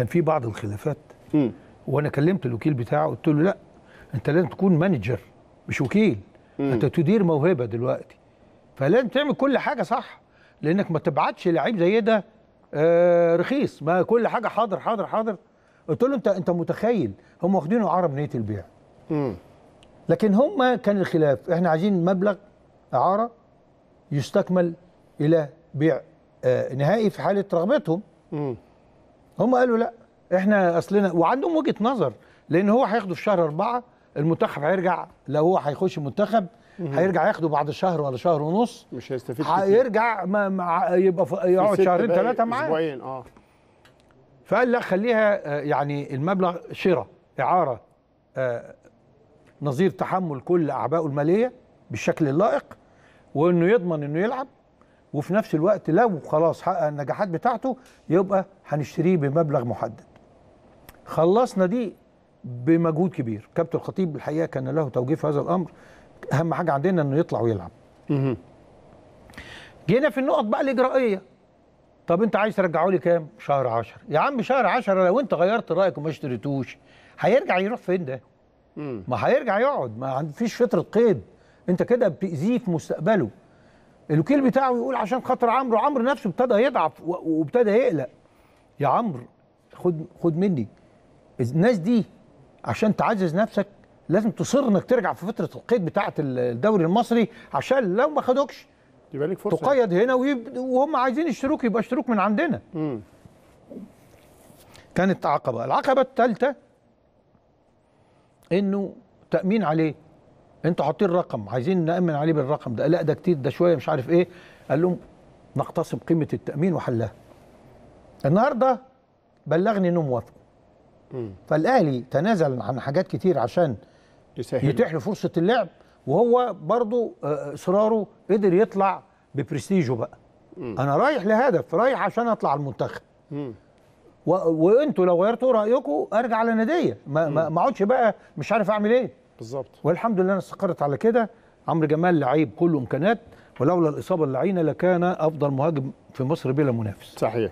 كان في بعض الخلافات وانا كلمت الوكيل بتاعه قلت له لا انت لازم تكون مانجر مش وكيل انت تدير موهبه دلوقتي فلازم تعمل كل حاجه صح لانك ما تبعتش لعيب زي ده آه رخيص ما كل حاجه حاضر حاضر حاضر قلت له انت انت متخيل هم واخدينه عرب نيه البيع لكن هم كان الخلاف احنا عايزين مبلغ اعاره يستكمل الى بيع آه نهائي في حاله رغبتهم م. هم قالوا لا احنا اصلنا وعندهم وجهه نظر لان هو هياخده في شهر أربعة المنتخب هيرجع لو هو هيخش المنتخب هيرجع ياخده بعد شهر ولا شهر ونص مش هيستفيد هيرجع ما ما يبقى يقعد شهرين ثلاثه معاه اسبوعين اه فقال لا خليها آه، يعني المبلغ شراء اعاره آه، نظير تحمل كل اعبائه الماليه بالشكل اللائق وانه يضمن انه يلعب وفي نفس الوقت لو خلاص حقق النجاحات بتاعته يبقى هنشتريه بمبلغ محدد خلصنا دي بمجهود كبير كابتن الخطيب الحقيقه كان له توجيه في هذا الامر اهم حاجه عندنا انه يطلع ويلعب جينا في النقط بقى الاجرائيه طب انت عايز ترجعه لي كام شهر 10 يا عم شهر 10 لو انت غيرت رايك وما اشتريتوش هيرجع يروح فين ده ما هيرجع يقعد ما فيش فتره قيد انت كده بتاذيه في مستقبله الوكيل بتاعه يقول عشان خاطر عمرو عمرو نفسه ابتدى يضعف وابتدى يقلق يا عمرو خد خد مني الناس دي عشان تعزز نفسك لازم تصر انك ترجع في فتره القيد بتاعه الدوري المصري عشان لو ما خدوكش يبقى لك فرصه تقيد هنا ويب... وهم عايزين يشتروك يبقى اشتروك من عندنا مم. كانت عقبه العقبه الثالثه انه تامين عليه انتوا حاطين رقم عايزين نامن عليه بالرقم ده لا ده كتير ده شويه مش عارف ايه قال لهم نقتسم قيمه التامين وحلها النهارده بلغني انهم وافقوا فالاهلي تنازل عن حاجات كتير عشان يسهل. يتيح له فرصه اللعب وهو برضه آه، اصراره قدر يطلع ببرستيجه بقى مم. انا رايح لهدف رايح عشان اطلع المنتخب وانتوا لو غيرتوا رايكم ارجع لناديه ما اقعدش بقى مش عارف اعمل ايه بالظبط والحمد لله انا استقرت على كده عمرو جمال لعيب كله امكانيات ولولا الاصابه اللعينه لكان افضل مهاجم في مصر بلا منافس صحيح